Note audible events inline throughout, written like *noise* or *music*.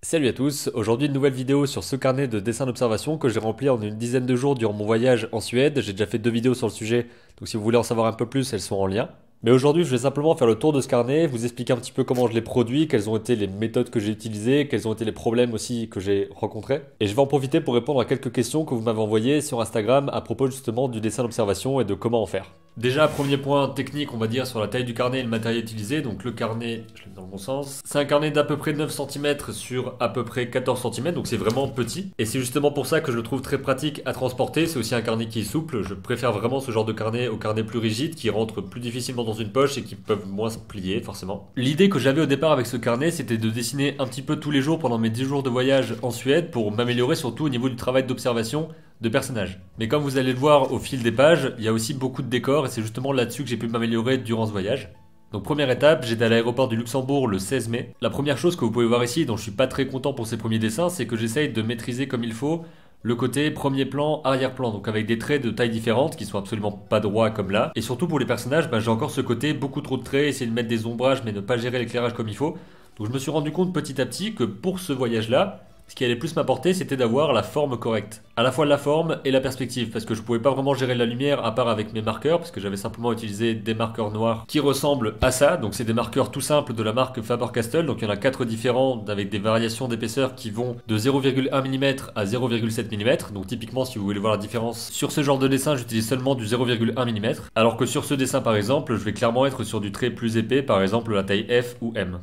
Salut à tous, aujourd'hui une nouvelle vidéo sur ce carnet de dessins d'observation que j'ai rempli en une dizaine de jours durant mon voyage en Suède. J'ai déjà fait deux vidéos sur le sujet, donc si vous voulez en savoir un peu plus, elles sont en lien. Mais aujourd'hui, je vais simplement faire le tour de ce carnet, vous expliquer un petit peu comment je l'ai produit, quelles ont été les méthodes que j'ai utilisées, quels ont été les problèmes aussi que j'ai rencontrés. Et je vais en profiter pour répondre à quelques questions que vous m'avez envoyées sur Instagram à propos justement du dessin d'observation et de comment en faire. Déjà, premier point technique, on va dire, sur la taille du carnet et le matériel utilisé. Donc le carnet, je l'ai mis dans le bon sens. C'est un carnet d'à peu près 9 cm sur à peu près 14 cm, donc c'est vraiment petit. Et c'est justement pour ça que je le trouve très pratique à transporter. C'est aussi un carnet qui est souple. Je préfère vraiment ce genre de carnet au carnet plus rigide, qui rentre plus difficilement dans une poche et qui peuvent moins se plier, forcément. L'idée que j'avais au départ avec ce carnet, c'était de dessiner un petit peu tous les jours pendant mes 10 jours de voyage en Suède pour m'améliorer surtout au niveau du travail d'observation de personnages. Mais comme vous allez le voir au fil des pages, il y a aussi beaucoup de décors et c'est justement là-dessus que j'ai pu m'améliorer durant ce voyage. Donc première étape, j'étais à l'aéroport du Luxembourg le 16 mai. La première chose que vous pouvez voir ici, dont je suis pas très content pour ces premiers dessins, c'est que j'essaye de maîtriser comme il faut le côté premier plan, arrière-plan, donc avec des traits de taille différentes qui sont absolument pas droits comme là. Et surtout pour les personnages, bah, j'ai encore ce côté beaucoup trop de traits, essayer de mettre des ombrages mais ne pas gérer l'éclairage comme il faut. Donc je me suis rendu compte petit à petit que pour ce voyage-là, ce qui allait plus m'apporter, c'était d'avoir la forme correcte. À la fois la forme et la perspective, parce que je pouvais pas vraiment gérer la lumière à part avec mes marqueurs, parce que j'avais simplement utilisé des marqueurs noirs qui ressemblent à ça. Donc c'est des marqueurs tout simples de la marque Faber-Castell. Donc il y en a quatre différents avec des variations d'épaisseur qui vont de 0,1 mm à 0,7 mm. Donc typiquement, si vous voulez voir la différence sur ce genre de dessin, j'utilise seulement du 0,1 mm. Alors que sur ce dessin par exemple, je vais clairement être sur du trait plus épais, par exemple la taille F ou M.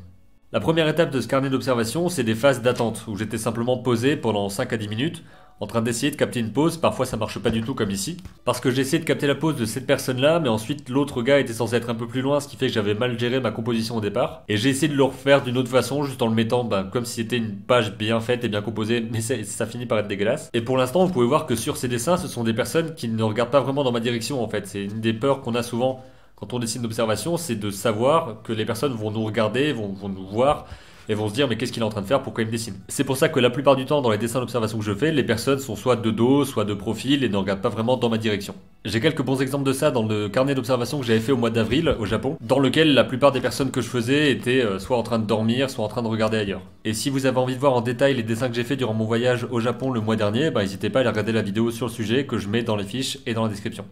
La première étape de ce carnet d'observation, c'est des phases d'attente, où j'étais simplement posé pendant 5 à 10 minutes, en train d'essayer de capter une pause, parfois ça marche pas du tout comme ici, parce que j'ai essayé de capter la pause de cette personne-là, mais ensuite l'autre gars était censé être un peu plus loin, ce qui fait que j'avais mal géré ma composition au départ, et j'ai essayé de le refaire d'une autre façon, juste en le mettant ben, comme si c'était une page bien faite et bien composée, mais ça finit par être dégueulasse. Et pour l'instant, vous pouvez voir que sur ces dessins, ce sont des personnes qui ne regardent pas vraiment dans ma direction en fait, c'est une des peurs qu'on a souvent quand on dessine d'observation, c'est de savoir que les personnes vont nous regarder, vont, nous voir et vont se dire mais qu'est-ce qu'il est en train de faire, pourquoi il me dessine. C'est pour ça que la plupart du temps dans les dessins d'observation que je fais, les personnes sont soit de dos, soit de profil et n'en regardent pas vraiment dans ma direction. J'ai quelques bons exemples de ça dans le carnet d'observation que j'avais fait au mois d'avril au Japon, dans lequel la plupart des personnes que je faisais étaient euh, soit en train de dormir, soit en train de regarder ailleurs. Et si vous avez envie de voir en détail les dessins que j'ai fait durant mon voyage au Japon le mois dernier, bah, n'hésitez pas à aller regarder la vidéo sur le sujet que je mets dans les fiches et dans la description.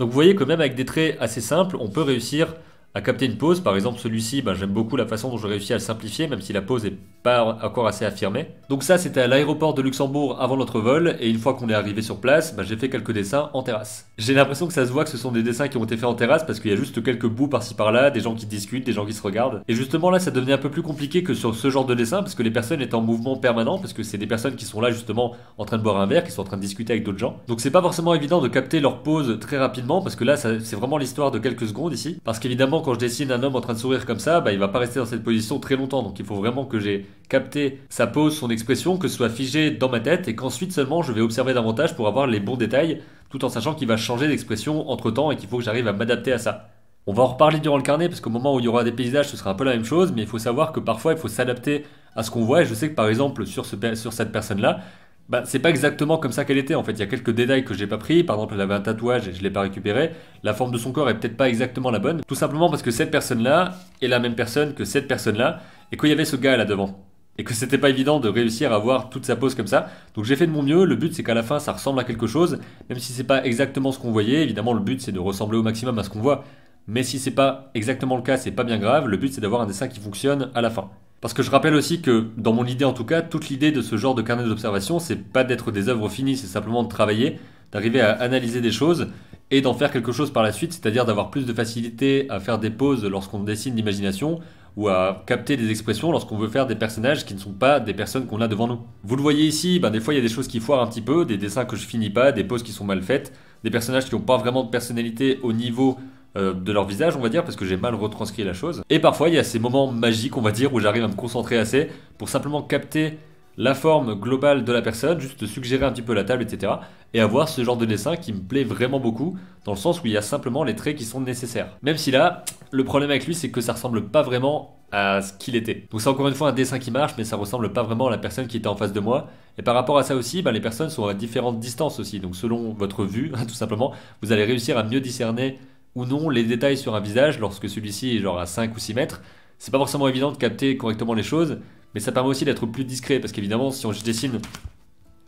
Donc vous voyez que même avec des traits assez simples, on peut réussir à capter une pose. Par exemple, celui-ci, ben, j'aime beaucoup la façon dont je réussis à le simplifier, même si la pose est pas encore assez affirmé. Donc ça, c'était à l'aéroport de Luxembourg avant notre vol, et une fois qu'on est arrivé sur place, bah, j'ai fait quelques dessins en terrasse. J'ai l'impression que ça se voit que ce sont des dessins qui ont été faits en terrasse, parce qu'il y a juste quelques bouts par-ci par-là, des gens qui discutent, des gens qui se regardent. Et justement là, ça devenait un peu plus compliqué que sur ce genre de dessin, parce que les personnes étaient en mouvement permanent, parce que c'est des personnes qui sont là justement en train de boire un verre, qui sont en train de discuter avec d'autres gens. Donc c'est pas forcément évident de capter leur pose très rapidement, parce que là, c'est vraiment l'histoire de quelques secondes ici. Parce qu'évidemment, quand je dessine un homme en train de sourire comme ça, bah, il va pas rester dans cette position très longtemps, donc il faut vraiment que j'ai capter sa pose, son expression, que ce soit figé dans ma tête et qu'ensuite seulement je vais observer davantage pour avoir les bons détails, tout en sachant qu'il va changer d'expression entre temps et qu'il faut que j'arrive à m'adapter à ça. On va en reparler durant le carnet parce qu'au moment où il y aura des paysages, ce sera un peu la même chose, mais il faut savoir que parfois il faut s'adapter à ce qu'on voit. Et je sais que par exemple sur, cette personne-là, bah, c'est pas exactement comme ça qu'elle était en fait. Il y a quelques détails que j'ai pas pris. Par exemple, elle avait un tatouage et je l'ai pas récupéré. La forme de son corps est peut-être pas exactement la bonne. Tout simplement parce que cette personne-là est la même personne que cette personne-là et qu'il y avait ce gars là devant. Et que n'était pas évident de réussir à avoir toute sa pose comme ça. Donc j'ai fait de mon mieux. Le but c'est qu'à la fin ça ressemble à quelque chose, même si c'est pas exactement ce qu'on voyait. Évidemment, le but c'est de ressembler au maximum à ce qu'on voit. Mais si c'est pas exactement le cas, c'est pas bien grave. Le but c'est d'avoir un dessin qui fonctionne à la fin. Parce que je rappelle aussi que, dans mon idée en tout cas, toute l'idée de ce genre de carnet d'observation, c'est pas d'être des œuvres finies, c'est simplement de travailler, d'arriver à analyser des choses et d'en faire quelque chose par la suite, c'est-à-dire d'avoir plus de facilité à faire des pauses lorsqu'on dessine l'imagination, ou à capter des expressions lorsqu'on veut faire des personnages qui ne sont pas des personnes qu'on a devant nous. Vous le voyez ici, ben, des fois il y a des choses qui foirent un petit peu, des dessins que je finis pas, des poses qui sont mal faites, des personnages qui n'ont pas vraiment de personnalité au niveau euh, de leur visage, on va dire, parce que j'ai mal retranscrit la chose. Et parfois il y a ces moments magiques, on va dire, où j'arrive à me concentrer assez pour simplement capter la forme globale de la personne, juste suggérer un petit peu la table, etc. Et avoir ce genre de dessin qui me plaît vraiment beaucoup, dans le sens où il y a simplement les traits qui sont nécessaires. Même si là, le problème avec lui, c'est que ça ressemble pas vraiment à ce qu'il était. Donc c'est encore une fois un dessin qui marche, mais ça ressemble pas vraiment à la personne qui était en face de moi. Et par rapport à ça aussi, bah, les personnes sont à différentes distances aussi. Donc selon votre vue, *laughs* tout simplement, vous allez réussir à mieux discerner ou non les détails sur un visage lorsque celui-ci est genre à 5 ou 6 mètres. C'est pas forcément évident de capter correctement les choses, mais ça permet aussi d'être plus discret parce qu'évidemment, si on dessine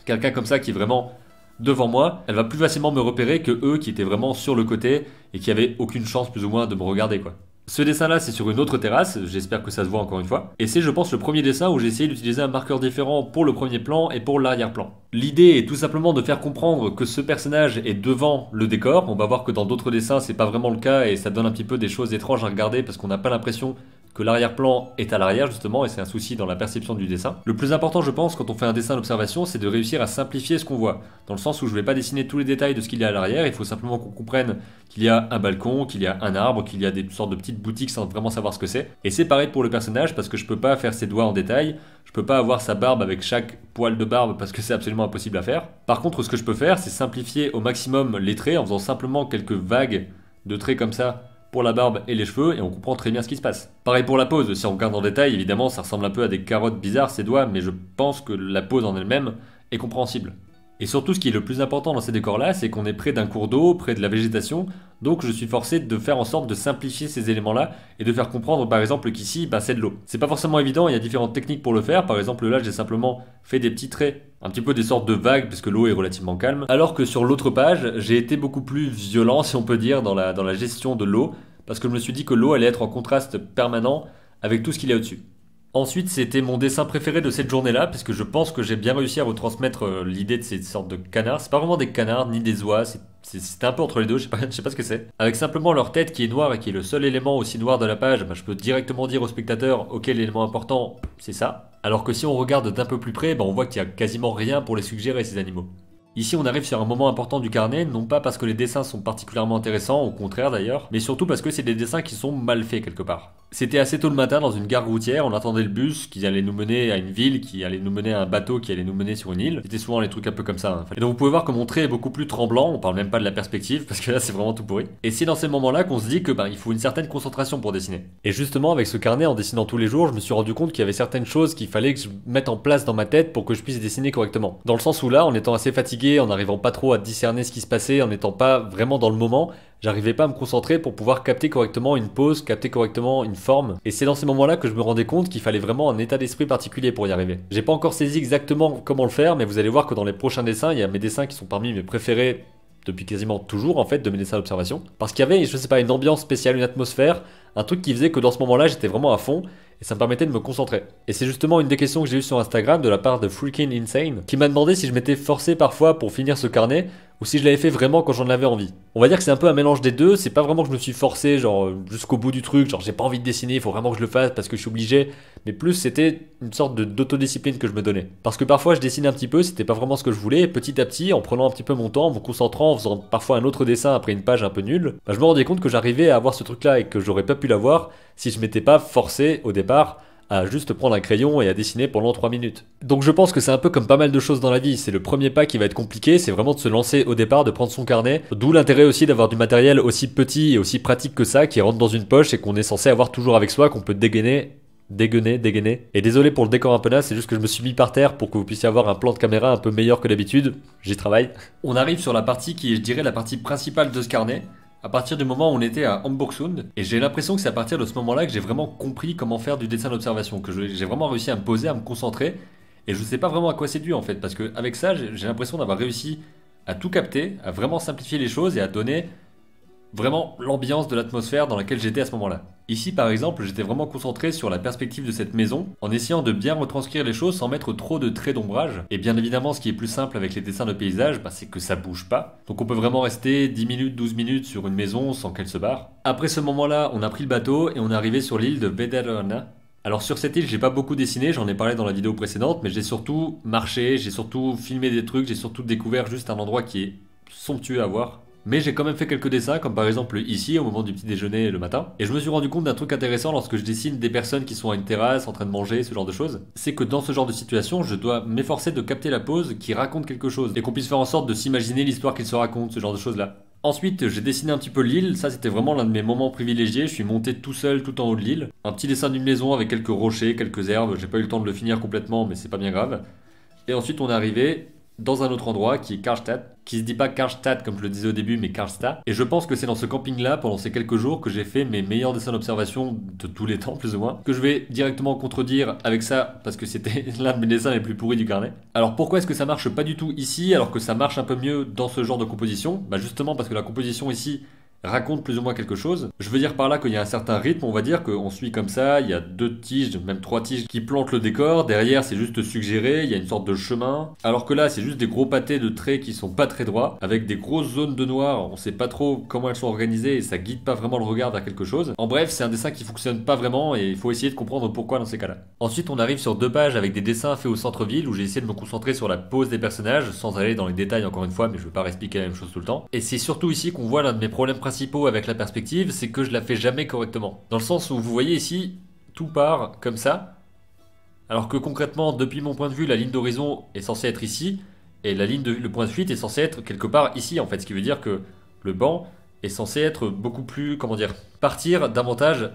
quelqu'un comme ça qui est vraiment devant moi, elle va plus facilement me repérer que eux qui étaient vraiment sur le côté et qui avaient aucune chance plus ou moins de me regarder quoi. Ce dessin-là, c'est sur une autre terrasse, j'espère que ça se voit encore une fois. Et c'est, je pense, le premier dessin où j'ai essayé d'utiliser un marqueur différent pour le premier plan et pour l'arrière-plan. L'idée est tout simplement de faire comprendre que ce personnage est devant le décor. On va voir que dans d'autres dessins, c'est pas vraiment le cas et ça donne un petit peu des choses étranges à regarder parce qu'on n'a pas l'impression que l'arrière-plan est à l'arrière justement et c'est un souci dans la perception du dessin. Le plus important je pense quand on fait un dessin d'observation c'est de réussir à simplifier ce qu'on voit, dans le sens où je vais pas dessiner tous les détails de ce qu'il y a à l'arrière, il faut simplement qu'on comprenne qu'il y a un balcon, qu'il y a un arbre, qu'il y a des sortes de petites boutiques sans vraiment savoir ce que c'est. Et c'est pareil pour le personnage parce que je peux pas faire ses doigts en détail, je peux pas avoir sa barbe avec chaque poil de barbe parce que c'est absolument impossible à faire. Par contre ce que je peux faire c'est simplifier au maximum les traits en faisant simplement quelques vagues de traits comme ça pour la barbe et les cheveux, et on comprend très bien ce qui se passe. Pareil pour la pose, si on regarde en détail, évidemment, ça ressemble un peu à des carottes bizarres, ces doigts, mais je pense que la pose en elle-même est compréhensible. Et surtout, ce qui est le plus important dans ces décors-là, c'est qu'on est près d'un cours d'eau, près de la végétation, donc je suis forcé de faire en sorte de simplifier ces éléments-là et de faire comprendre par exemple qu'ici, bah, c'est de l'eau. C'est pas forcément évident, il y a différentes techniques pour le faire. Par exemple, là, j'ai simplement fait des petits traits, un petit peu des sortes de vagues, parce que l'eau est relativement calme. Alors que sur l'autre page, j'ai été beaucoup plus violent, si on peut dire, dans la, dans la gestion de l'eau, parce que je me suis dit que l'eau allait être en contraste permanent avec tout ce qu'il y a au-dessus. Ensuite, c'était mon dessin préféré de cette journée-là, parce que je pense que j'ai bien réussi à vous transmettre euh, l'idée de ces sortes de canards. C'est pas vraiment des canards ni des oies, c'est un peu entre les deux, je sais pas, *laughs* sais pas ce que c'est. Avec simplement leur tête qui est noire et qui est le seul élément aussi noir de la page, bah, je peux directement dire au spectateur, ok, l'élément important, c'est ça. Alors que si on regarde d'un peu plus près, bah, on voit qu'il y a quasiment rien pour les suggérer, ces animaux. Ici, on arrive sur un moment important du carnet, non pas parce que les dessins sont particulièrement intéressants, au contraire d'ailleurs, mais surtout parce que c'est des dessins qui sont mal faits quelque part. C'était assez tôt le matin dans une gare routière, on attendait le bus qui allait nous mener à une ville, qui allait nous mener à un bateau, qui allait nous mener sur une île. C'était souvent les trucs un peu comme ça. Hein. Et donc vous pouvez voir que mon trait est beaucoup plus tremblant, on parle même pas de la perspective, *laughs* parce que là c'est vraiment tout pourri. Et c'est dans ces moments-là qu'on se dit que bah, il faut une certaine concentration pour dessiner. Et justement avec ce carnet, en dessinant tous les jours, je me suis rendu compte qu'il y avait certaines choses qu'il fallait que je mette en place dans ma tête pour que je puisse dessiner correctement. Dans le sens où là, en étant assez fatigué, en n'arrivant pas trop à discerner ce qui se passait, en n'étant pas vraiment dans le moment, j'arrivais pas à me concentrer pour pouvoir capter correctement une pose, capter correctement une forme. Et c'est dans ces moments-là que je me rendais compte qu'il fallait vraiment un état d'esprit particulier pour y arriver. J'ai pas encore saisi exactement comment le faire, mais vous allez voir que dans les prochains dessins, il y a mes dessins qui sont parmi mes préférés depuis quasiment toujours en fait de mes dessins d'observation. Parce qu'il y avait, je sais pas, une ambiance spéciale, une atmosphère, un truc qui faisait que dans ce moment-là, j'étais vraiment à fond et ça me permettait de me concentrer. Et c'est justement une des questions que j'ai eues sur Instagram de la part de Freaking Insane qui m'a demandé si je m'étais forcé parfois pour finir ce carnet ou si je l'avais fait vraiment quand j'en avais envie. On va dire que c'est un peu un mélange des deux, c'est pas vraiment que je me suis forcé genre jusqu'au bout du truc, genre j'ai pas envie de dessiner, il faut vraiment que je le fasse parce que je suis obligé, mais plus c'était une sorte d'autodiscipline que je me donnais. Parce que parfois je dessinais un petit peu, c'était pas vraiment ce que je voulais, petit à petit, en prenant un petit peu mon temps, en me concentrant, en faisant parfois un autre dessin après une page un peu nulle, bah, je me rendais compte que j'arrivais à avoir ce truc là et que j'aurais pas pu l'avoir si je m'étais pas forcé au départ à juste prendre un crayon et à dessiner pendant trois minutes. Donc je pense que c'est un peu comme pas mal de choses dans la vie, c'est le premier pas qui va être compliqué, c'est vraiment de se lancer au départ, de prendre son carnet, d'où l'intérêt aussi d'avoir du matériel aussi petit et aussi pratique que ça, qui rentre dans une poche et qu'on est censé avoir toujours avec soi, qu'on peut dégainer dégainer, dégainer. Et désolé pour le décor un peu là, c'est juste que je me suis mis par terre pour que vous puissiez avoir un plan de caméra un peu meilleur que d'habitude. J'y travaille. On arrive sur la partie qui est, je dirais, la partie principale de ce carnet à partir du moment où on était à Sund, et j'ai l'impression que c'est à partir de ce moment-là que j'ai vraiment compris comment faire du dessin d'observation, que j'ai vraiment réussi à me poser, à me concentrer, et je ne sais pas vraiment à quoi c'est dû en fait, parce que avec ça, j'ai l'impression d'avoir réussi à tout capter, à vraiment simplifier les choses et à donner vraiment l'ambiance de l'atmosphère dans laquelle j'étais à ce moment-là. Ici, par exemple, j'étais vraiment concentré sur la perspective de cette maison, en essayant de bien retranscrire les choses sans mettre trop de traits d'ombrage. Et bien évidemment, ce qui est plus simple avec les dessins de paysage, bah, c'est que ça bouge pas. Donc on peut vraiment rester 10 minutes, 12 minutes sur une maison sans qu'elle se barre. Après ce moment-là, on a pris le bateau et on est arrivé sur l'île de bederona alors sur cette île, j'ai pas beaucoup dessiné, j'en ai parlé dans la vidéo précédente, mais j'ai surtout marché, j'ai surtout filmé des trucs, j'ai surtout découvert juste un endroit qui est somptueux à voir. Mais j'ai quand même fait quelques dessins, comme par exemple ici, au moment du petit déjeuner le matin. Et je me suis rendu compte d'un truc intéressant lorsque je dessine des personnes qui sont à une terrasse, en train de manger, ce genre de choses. C'est que dans ce genre de situation, je dois m'efforcer de capter la pose qui raconte quelque chose. Et qu'on puisse faire en sorte de s'imaginer l'histoire qu'il se raconte, ce genre de choses-là. Ensuite, j'ai dessiné un petit peu l'île. Ça, c'était vraiment l'un de mes moments privilégiés. Je suis monté tout seul tout en haut de l'île. Un petit dessin d'une maison avec quelques rochers, quelques herbes. J'ai pas eu le temps de le finir complètement, mais c'est pas bien grave. Et ensuite, on est arrivé dans un autre endroit qui est Karlstadt, qui se dit pas Karlstadt comme je le disais au début, mais Karlstadt. Et je pense que c'est dans ce camping-là, pendant ces quelques jours, que j'ai fait mes meilleurs dessins d'observation de tous les *laughs* temps, plus ou moins, que je vais directement contredire avec ça, parce que c'était *laughs* l'un de mes dessins les plus pourris du carnet. Alors pourquoi est-ce que ça marche pas du tout ici, alors que ça marche un peu mieux dans ce genre de composition Bah justement parce que la composition ici raconte plus ou moins quelque chose. Je veux dire par là qu'il y a un certain rythme, on va dire qu'on suit comme ça, il y a deux tiges, même trois tiges qui plantent le décor, derrière c'est juste suggéré, il y a une sorte de chemin, alors que là c'est juste des gros pâtés de traits qui sont pas très droits, avec des grosses zones de noir, on sait pas trop comment elles sont organisées et ça guide pas vraiment le regard vers quelque chose. En bref, c'est un dessin qui fonctionne pas vraiment et il faut essayer de comprendre pourquoi dans ces cas-là. Ensuite, on arrive sur deux pages avec des dessins faits au centre-ville où j'ai essayé de me concentrer sur la pose des personnages sans aller dans les détails encore une fois, mais je veux pas expliquer la même chose tout le temps. Et c'est surtout ici qu'on voit l'un de mes problèmes principaux avec la perspective, c'est que je la fais jamais correctement. Dans le sens où vous voyez ici, tout part comme ça, alors que concrètement, depuis mon point de vue, la ligne d'horizon est censée être ici, et la ligne de, le point de fuite est censé être quelque part ici, en fait, ce qui veut dire que le banc est censé être beaucoup plus, comment dire, partir davantage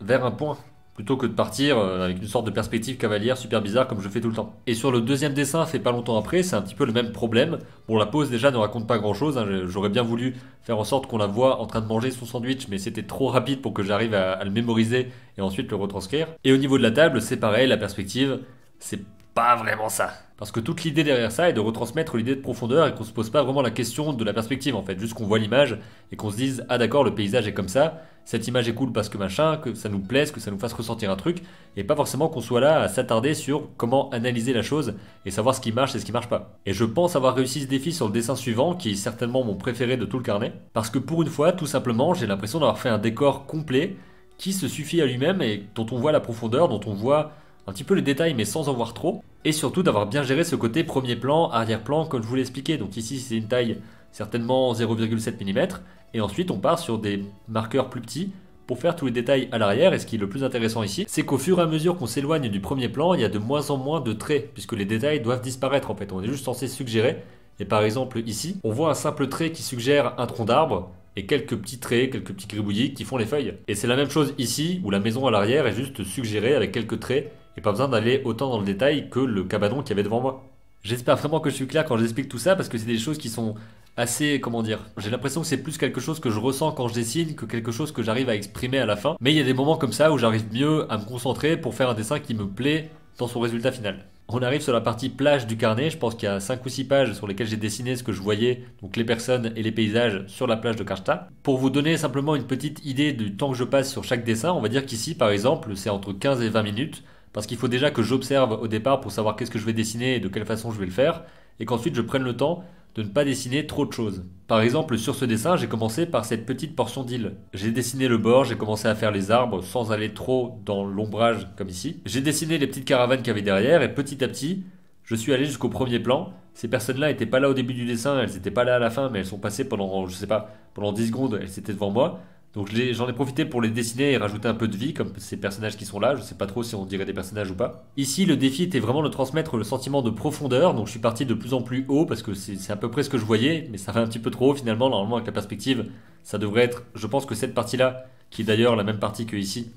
vers un point plutôt que de partir euh, avec une sorte de perspective cavalière super bizarre comme je fais tout le temps. Et sur le deuxième dessin, fait pas longtemps après, c'est un petit peu le même problème. Bon, la pose déjà ne raconte pas grand-chose, hein. j'aurais bien voulu faire en sorte qu'on la voit en train de manger son sandwich, mais c'était trop rapide pour que j'arrive à, le mémoriser et ensuite le retranscrire. Et au niveau de la table, c'est pareil, la perspective, c'est pas vraiment ça. Parce que toute l'idée derrière ça est de retransmettre l'idée de profondeur et qu'on se pose pas vraiment la question de la perspective en fait, juste qu'on voit l'image et qu'on se dise ah d'accord le paysage est comme ça, cette image est cool parce que machin, que ça nous plaise, que ça nous fasse ressentir un truc, et pas forcément qu'on soit là à s'attarder sur comment analyser la chose et savoir ce qui marche et ce qui marche pas. Et je pense avoir réussi ce défi sur le dessin suivant qui est certainement mon préféré de tout le carnet, parce que pour une fois tout simplement j'ai l'impression d'avoir fait un décor complet qui se suffit à lui-même et dont on voit la profondeur, dont on voit un petit peu les détails mais sans en voir trop. Et surtout d'avoir bien géré ce côté premier plan, arrière-plan comme je vous l'ai Donc ici c'est une taille certainement 0,7 mm. Et ensuite on part sur des marqueurs plus petits pour faire tous les détails à l'arrière. Et ce qui est le plus intéressant ici, c'est qu'au fur et à mesure qu'on s'éloigne du premier plan, il y a de moins en moins de traits, puisque les détails doivent disparaître en fait. On est juste censé suggérer. Et par exemple ici, on voit un simple trait qui suggère un tronc d'arbre et quelques petits traits, quelques petits gribouillis qui font les feuilles. Et c'est la même chose ici, où la maison à l'arrière est juste suggérée avec quelques traits et pas besoin d'aller autant dans le détail que le cabanon qu'il y avait devant moi. J'espère vraiment que je suis clair quand j'explique tout ça parce que c'est des choses qui sont assez, comment dire, j'ai l'impression que c'est plus quelque chose que je ressens quand je dessine que quelque chose que j'arrive à exprimer à la fin. Mais il y a des moments comme ça où j'arrive mieux à me concentrer pour faire un dessin qui me plaît dans son résultat final. On arrive sur la partie plage du carnet, je pense qu'il y a 5 ou 6 pages sur lesquelles j'ai dessiné ce que je voyais, donc les personnes et les paysages sur la plage de Karsta. Pour vous donner simplement une petite idée du temps que je passe sur chaque dessin, on va dire qu'ici par exemple c'est entre 15 et 20 minutes, parce qu'il faut déjà que j'observe au départ pour savoir qu'est-ce que je vais dessiner et de quelle façon je vais le faire, et qu'ensuite je prenne le temps de ne pas dessiner trop de choses. Par exemple, sur ce dessin, j'ai commencé par cette petite portion d'île. J'ai dessiné le bord, j'ai commencé à faire les arbres sans aller trop dans l'ombrage comme ici. J'ai dessiné les petites caravanes qu'il y avait derrière, et petit à petit, je suis allé jusqu'au premier plan. Ces personnes-là n'étaient pas là au début du dessin, elles n'étaient pas là à la fin, mais elles sont passées pendant, je sais pas, pendant 10 secondes, elles étaient devant moi. Donc j'en ai profité pour les dessiner et rajouter un peu de vie, comme ces personnages qui sont là. Je sais pas trop si on dirait des personnages ou pas. Ici, le défi était vraiment de transmettre le sentiment de profondeur. Donc je suis parti de plus en plus haut parce que c'est à peu près ce que je voyais, mais ça va un petit peu trop haut finalement. Normalement, avec la perspective, ça devrait être. Je pense que cette partie-là, qui est d'ailleurs la même partie que ici,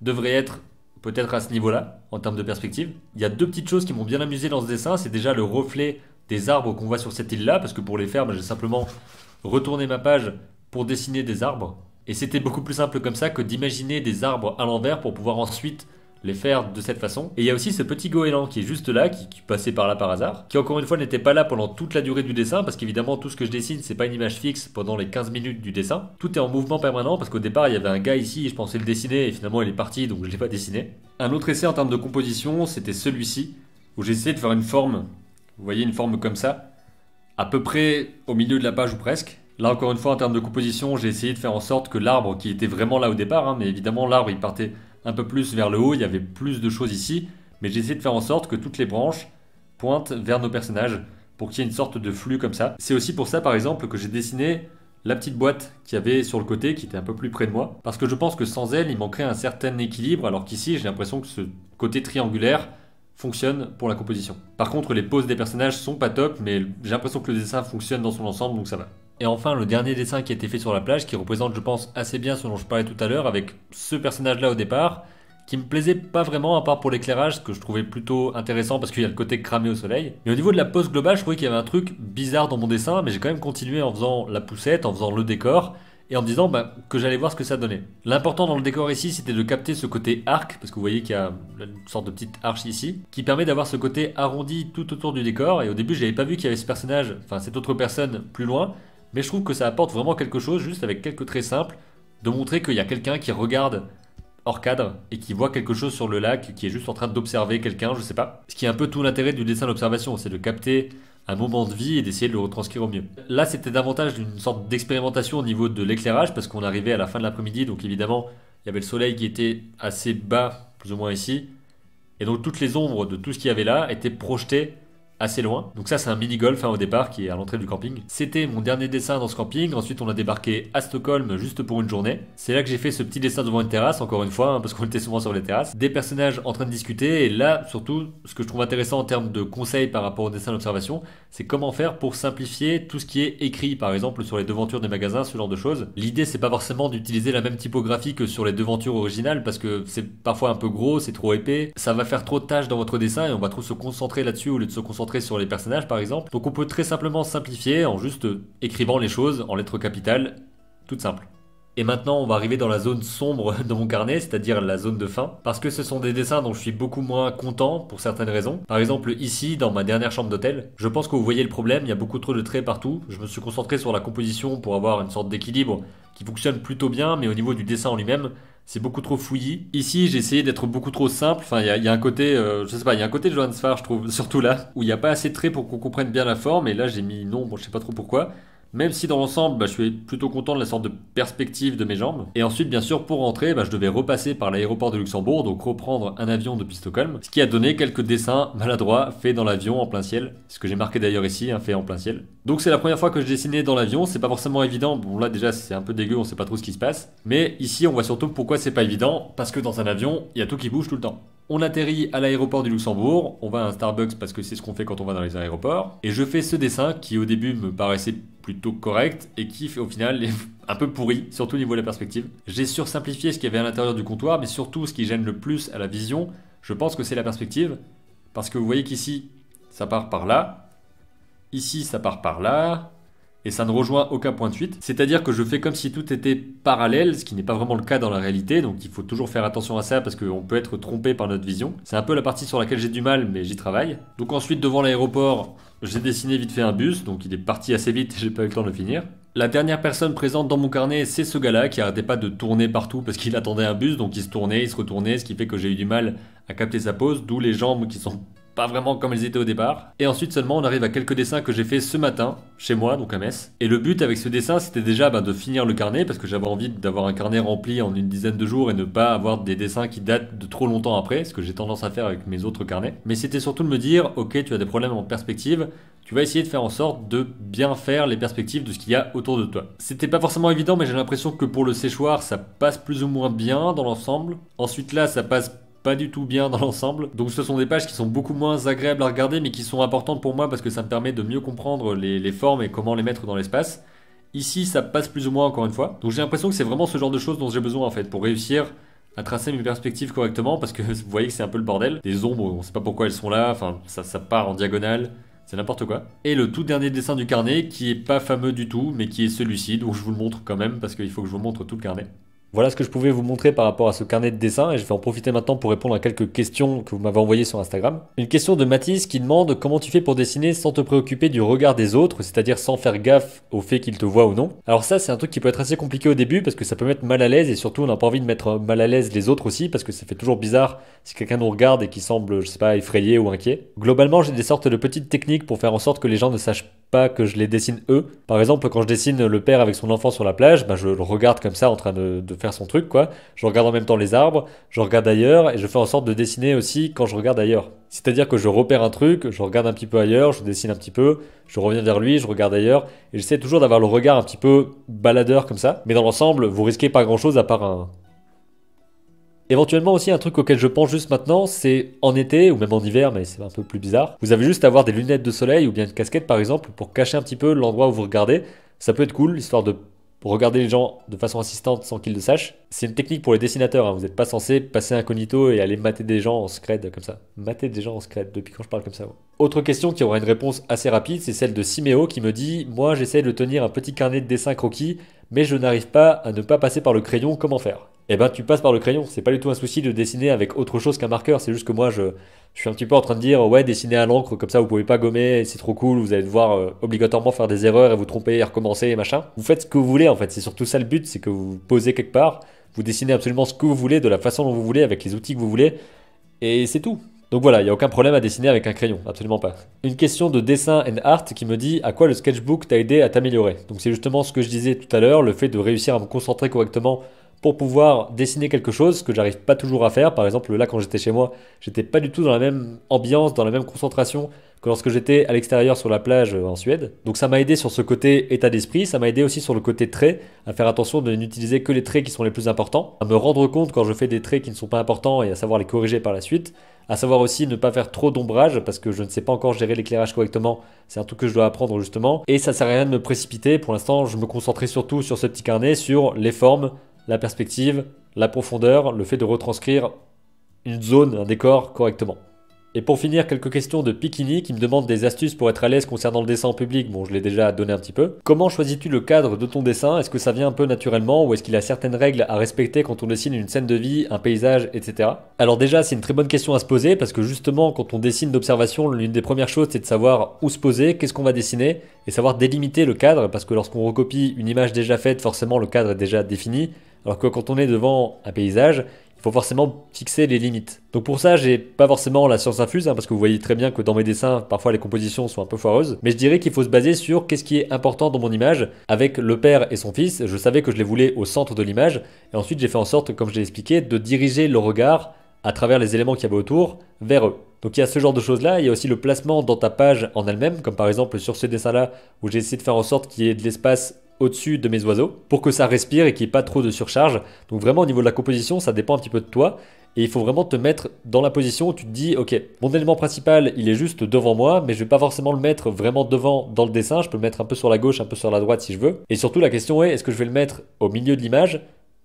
devrait être peut-être à ce niveau-là en termes de perspective. Il y a deux petites choses qui m'ont bien amusé dans ce dessin. C'est déjà le reflet des arbres qu'on voit sur cette île-là, parce que pour les faire, bah, j'ai simplement retourné ma page pour dessiner des arbres et c'était beaucoup plus simple comme ça que d'imaginer des arbres à l'envers pour pouvoir ensuite les faire de cette façon. Et il y a aussi ce petit goéland qui est juste là, qui, passait par là par hasard, qui encore une fois n'était pas là pendant toute la durée du dessin, parce qu'évidemment tout ce que je dessine, c'est pas une image fixe pendant les 15 minutes du dessin. Tout est en mouvement permanent, parce qu'au départ il y avait un gars ici, et je pensais le dessiner, et finalement il est parti, donc je l'ai pas dessiné. Un autre essai en termes de composition, c'était celui-ci, où j'ai essayé de faire une forme, vous voyez une forme comme ça, à peu près au milieu de la page ou presque, Là, encore une fois, en termes de composition, j'ai essayé de faire en sorte que l'arbre, qui était vraiment là au départ, hein, mais évidemment, l'arbre, il partait un peu plus vers le haut, il y avait plus de choses ici, mais j'ai essayé de faire en sorte que toutes les branches pointent vers nos personnages pour qu'il y ait une sorte de flux comme ça. C'est aussi pour ça, par exemple, que j'ai dessiné la petite boîte qu'il y avait sur le côté, qui était un peu plus près de moi, parce que je pense que sans elle, il manquerait un certain équilibre, alors qu'ici, j'ai l'impression que ce côté triangulaire fonctionne pour la composition. Par contre, les poses des personnages sont pas top, mais j'ai l'impression que le dessin fonctionne dans son ensemble, donc ça va. Et enfin, le dernier dessin qui a été fait sur la plage, qui représente, je pense, assez bien ce dont je parlais tout à l'heure, avec ce personnage-là au départ, qui me plaisait pas vraiment, à part pour l'éclairage, ce que je trouvais plutôt intéressant parce qu'il y a le côté cramé au soleil. Mais au niveau de la pose globale, je trouvais qu'il y avait un truc bizarre dans mon dessin, mais j'ai quand même continué en faisant la poussette, en faisant le décor, et en me disant bah, que j'allais voir ce que ça donnait. L'important dans le décor ici, c'était de capter ce côté arc, parce que vous voyez qu'il y a une sorte de petite arche ici, qui permet d'avoir ce côté arrondi tout autour du décor. Et au début, j'avais pas vu qu'il y avait ce personnage, enfin cette autre personne plus loin. Mais je trouve que ça apporte vraiment quelque chose, juste avec quelques très simples, de montrer qu'il y a quelqu'un qui regarde hors cadre et qui voit quelque chose sur le lac, qui est juste en train d'observer quelqu'un, je sais pas. Ce qui est un peu tout l'intérêt du dessin d'observation, c'est de capter un moment de vie et d'essayer de le retranscrire au mieux. Là, c'était davantage une sorte d'expérimentation au niveau de l'éclairage, parce qu'on arrivait à la fin de l'après-midi, donc évidemment, il y avait le soleil qui était assez bas, plus ou moins ici, et donc toutes les ombres de tout ce qu'il y avait là étaient projetées assez loin. Donc ça c'est un mini-golf hein, au départ qui est à l'entrée du camping. C'était mon dernier dessin dans ce camping, ensuite on a débarqué à Stockholm juste pour une journée. C'est là que j'ai fait ce petit dessin devant une terrasse, encore une fois, hein, parce qu'on était souvent sur les terrasses. Des personnages en train de discuter, et là surtout ce que je trouve intéressant en termes de conseils par rapport au dessin d'observation, c'est comment faire pour simplifier tout ce qui est écrit, par exemple sur les devantures des magasins, ce genre de choses. L'idée c'est pas forcément d'utiliser la même typographie que sur les devantures originales, parce que c'est parfois un peu gros, c'est trop épais, ça va faire trop de tâches dans votre dessin et on va trop se concentrer là-dessus au lieu de se concentrer sur les personnages par exemple. Donc on peut très simplement simplifier en juste écrivant les choses en lettres capitales, toute simple Et maintenant, on va arriver dans la zone sombre *laughs* de mon carnet, c'est-à-dire la zone de fin, parce que ce sont des dessins dont je suis beaucoup moins content pour certaines raisons. Par exemple, ici, dans ma dernière chambre d'hôtel, je pense que vous voyez le problème, il y a beaucoup trop de traits partout. Je me suis concentré sur la composition pour avoir une sorte d'équilibre qui fonctionne plutôt bien, mais au niveau du dessin en lui-même, c'est beaucoup trop fouillis. Ici, j'ai essayé d'être beaucoup trop simple. Enfin, il y, a un côté, euh, je sais pas, il y a un côté de Johannes Farr, je trouve, *laughs* surtout là, où il n'y a pas assez de traits pour qu'on comprenne bien la forme. Et là, j'ai mis non, bon, je sais pas trop pourquoi. Même si dans l'ensemble, bah, je suis plutôt content de la sorte de perspective de mes jambes. Et ensuite, bien sûr, pour rentrer, bah, je devais repasser par l'aéroport de Luxembourg, donc reprendre un avion depuis Stockholm, ce qui a donné quelques dessins maladroits faits dans l'avion en plein ciel, ce que j'ai marqué d'ailleurs ici, un hein, fait en plein ciel. Donc c'est la première fois que je dessinais dans l'avion, c'est pas forcément évident, bon là déjà c'est un peu dégueu, on sait pas trop ce qui se passe, mais ici on voit surtout pourquoi c'est pas évident, parce que dans un avion, il y a tout qui bouge tout le temps. On atterrit à l'aéroport du Luxembourg, on va à un Starbucks parce que c'est ce qu'on fait quand on va dans les aéroports, et je fais ce dessin qui au début me paraissait plutôt correct et qui fait au final un peu pourri, surtout au niveau de la perspective. J'ai sursimplifié ce qu'il y avait à l'intérieur du comptoir, mais surtout ce qui gêne le plus à la vision, je pense que c'est la perspective, parce que vous voyez qu'ici, ça part par là, ici, ça part par là, et ça ne rejoint aucun point de suite. C'est-à-dire que je fais comme si tout était parallèle, ce qui n'est pas vraiment le cas dans la réalité, donc il faut toujours faire attention à ça parce qu'on peut être trompé par notre vision. C'est un peu la partie sur laquelle j'ai du mal, mais j'y travaille. Donc ensuite, devant l'aéroport, j'ai dessiné vite fait un bus, donc il est parti assez vite, j'ai pas eu le temps de finir. La dernière personne présente dans mon carnet, c'est ce gars-là qui arrêtait pas de tourner partout parce qu'il attendait un bus, donc il se tournait, il se retournait, ce qui fait que j'ai eu du mal à capter sa pose, d'où les jambes qui sont pas vraiment comme ils étaient au départ. Et ensuite seulement on arrive à quelques dessins que j'ai fait ce matin, chez moi, donc à Metz. Et le but avec ce dessin c'était déjà bah, de finir le carnet, parce que j'avais envie d'avoir un carnet rempli en une dizaine de jours et ne pas avoir des dessins qui datent de trop longtemps après, ce que j'ai tendance à faire avec mes autres carnets. Mais c'était surtout de me dire, ok tu as des problèmes en perspective, tu vas essayer de faire en sorte de bien faire les perspectives de ce qu'il y a autour de toi. C'était pas forcément évident, mais j'ai l'impression que pour le séchoir, ça passe plus ou moins bien dans l'ensemble. Ensuite là, ça passe du tout bien dans l'ensemble. Donc ce sont des pages qui sont beaucoup moins agréables à regarder, mais qui sont importantes pour moi parce que ça me permet de mieux comprendre les, formes et comment les mettre dans l'espace. Ici, ça passe plus ou moins encore une fois. Donc j'ai l'impression que c'est vraiment ce genre de choses dont j'ai besoin en fait pour réussir à tracer mes perspectives correctement parce que vous voyez que c'est un peu le bordel. Des ombres, on sait pas pourquoi elles sont là, enfin ça, ça part en diagonale, c'est n'importe quoi. Et le tout dernier dessin du carnet qui est pas fameux du tout mais qui est celui-ci, donc je vous le montre quand même parce qu'il faut que je vous montre tout le carnet. Voilà ce que je pouvais vous montrer par rapport à ce carnet de dessin et je vais en profiter maintenant pour répondre à quelques questions que vous m'avez envoyées sur Instagram. Une question de Mathis qui demande comment tu fais pour dessiner sans te préoccuper du regard des autres, c'est-à-dire sans faire gaffe au fait qu'ils te voient ou non. Alors ça c'est un truc qui peut être assez compliqué au début parce que ça peut mettre mal à l'aise et surtout on n'a pas envie de mettre mal à l'aise les autres aussi parce que ça fait toujours bizarre si quelqu'un nous regarde et qui semble, je sais pas, effrayé ou inquiet. Globalement j'ai des sortes de petites techniques pour faire en sorte que les gens ne sachent pas que je les dessine eux. Par exemple, quand je dessine le père avec son enfant sur la plage, bah, je le regarde comme ça en train de, faire son truc, quoi. Je regarde en même temps les arbres, je regarde ailleurs et je fais en sorte de dessiner aussi quand je regarde ailleurs. C'est-à-dire que je repère un truc, je regarde un petit peu ailleurs, je dessine un petit peu, je reviens vers lui, je regarde ailleurs et j'essaie toujours d'avoir le regard un petit peu baladeur comme ça. Mais dans l'ensemble, vous risquez pas grand-chose à part un, Éventuellement aussi un truc auquel je pense juste maintenant, c'est en été ou même en hiver, mais c'est un peu plus bizarre. Vous avez juste à avoir des lunettes de soleil ou bien une casquette par exemple pour cacher un petit peu l'endroit où vous regardez. Ça peut être cool, histoire de regarder les gens de façon assistante sans qu'ils le sachent. C'est une technique pour les dessinateurs, hein. vous n'êtes pas censé passer incognito et aller mater des gens en scred comme ça. Mater des gens en scred, depuis quand je parle comme ça Autre question qui aura une réponse assez rapide, c'est celle de Siméo qui me dit « Moi j'essaie de tenir un petit carnet de dessin croquis, mais je n'arrive pas à ne pas passer par le crayon, comment faire ?» eh ben tu passes par le crayon. C'est pas du tout un souci de dessiner avec autre chose qu'un marqueur. C'est juste que moi, je, je, suis un petit peu en train de dire, ouais, dessiner à l'encre, comme ça vous pouvez pas gommer, c'est trop cool, vous allez devoir euh, obligatoirement faire des erreurs et vous tromper et recommencer et machin. Vous faites ce que vous voulez en fait, c'est surtout ça le but, c'est que vous posez quelque part, vous dessinez absolument ce que vous voulez, de la façon dont vous voulez, avec les outils que vous voulez, et c'est tout. Donc voilà, il n'y a aucun problème à dessiner avec un crayon, absolument pas. Une question de dessin and art qui me dit à quoi le sketchbook t'a aidé à t'améliorer. Donc c'est justement ce que je disais tout à l'heure, le fait de réussir à me concentrer correctement pour pouvoir dessiner quelque chose, ce que j'arrive pas toujours à faire. Par exemple, là, quand j'étais chez moi, j'étais pas du tout dans la même ambiance, dans la même concentration que lorsque j'étais à l'extérieur sur la plage euh, en Suède. Donc ça m'a aidé sur ce côté état d'esprit, ça m'a aidé aussi sur le côté trait, à faire attention de n'utiliser que les traits qui sont les plus importants, à me rendre compte quand je fais des traits qui ne sont pas importants et à savoir les corriger par la suite, à savoir aussi ne pas faire trop d'ombrage parce que je ne sais pas encore gérer l'éclairage correctement, c'est un truc que je dois apprendre justement, et ça sert à rien de me précipiter, pour l'instant je me concentrais surtout sur ce petit carnet, sur les formes, la perspective, la profondeur, le fait de retranscrire une zone, un décor correctement. Et pour finir, quelques questions de Pikini qui me demande des astuces pour être à l'aise concernant le dessin en public. Bon, je l'ai déjà donné un petit peu. Comment choisis-tu le cadre de ton dessin Est-ce que ça vient un peu naturellement ou est-ce qu'il a certaines règles à respecter quand on dessine une scène de vie, un paysage, etc. Alors déjà, c'est une très bonne question à se poser parce que justement, quand on dessine d'observation, l'une des premières choses, c'est de savoir où se poser, qu'est-ce qu'on va dessiner et savoir délimiter le cadre parce que lorsqu'on recopie une image déjà faite, forcément, le cadre est déjà défini. Alors que quand on est devant un paysage, il faut forcément fixer les limites. Donc pour ça, j'ai pas forcément la science infuse, hein, parce que vous voyez très bien que dans mes dessins, parfois les compositions sont un peu foireuses. Mais je dirais qu'il faut se baser sur qu'est-ce qui est important dans mon image. Avec le père et son fils, je savais que je les voulais au centre de l'image. Et ensuite, j'ai fait en sorte, comme je l'ai expliqué, de diriger le regard à travers les éléments qui avaient autour vers eux. Donc il y a ce genre de choses-là, il y a aussi le placement dans ta page en elle-même, comme par exemple sur ce dessin-là, où j'ai essayé de faire en sorte qu'il y ait de l'espace au-dessus de mes oiseaux pour que ça respire et qu'il n'y ait pas trop de surcharge. Donc vraiment au niveau de la composition, ça dépend un petit peu de toi. Et il faut vraiment te mettre dans la position où tu te dis, ok, mon élément principal, il est juste devant moi, mais je ne vais pas forcément le mettre vraiment devant dans le dessin. Je peux le mettre un peu sur la gauche, un peu sur la droite si je veux. Et surtout, la question est, est-ce que je vais le mettre au milieu de l'image,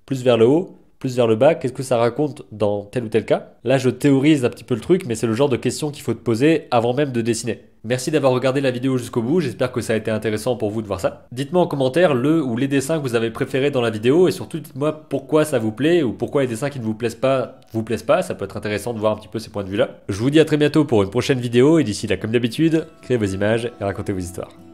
plus vers le haut, plus vers le bas, qu'est-ce que ça raconte dans tel ou tel cas Là, je théorise un petit peu le truc, mais c'est le genre de question qu'il faut te poser avant même de dessiner. Merci d'avoir regardé la vidéo jusqu'au bout, j'espère que ça a été intéressant pour vous de voir ça. Dites-moi en commentaire le ou les dessins que vous avez préférés dans la vidéo et surtout dites-moi pourquoi ça vous plaît ou pourquoi les dessins qui ne vous plaisent pas vous plaisent pas, ça peut être intéressant de voir un petit peu ces points de vue là. Je vous dis à très bientôt pour une prochaine vidéo et d'ici là comme d'habitude, créez vos images et racontez vos histoires.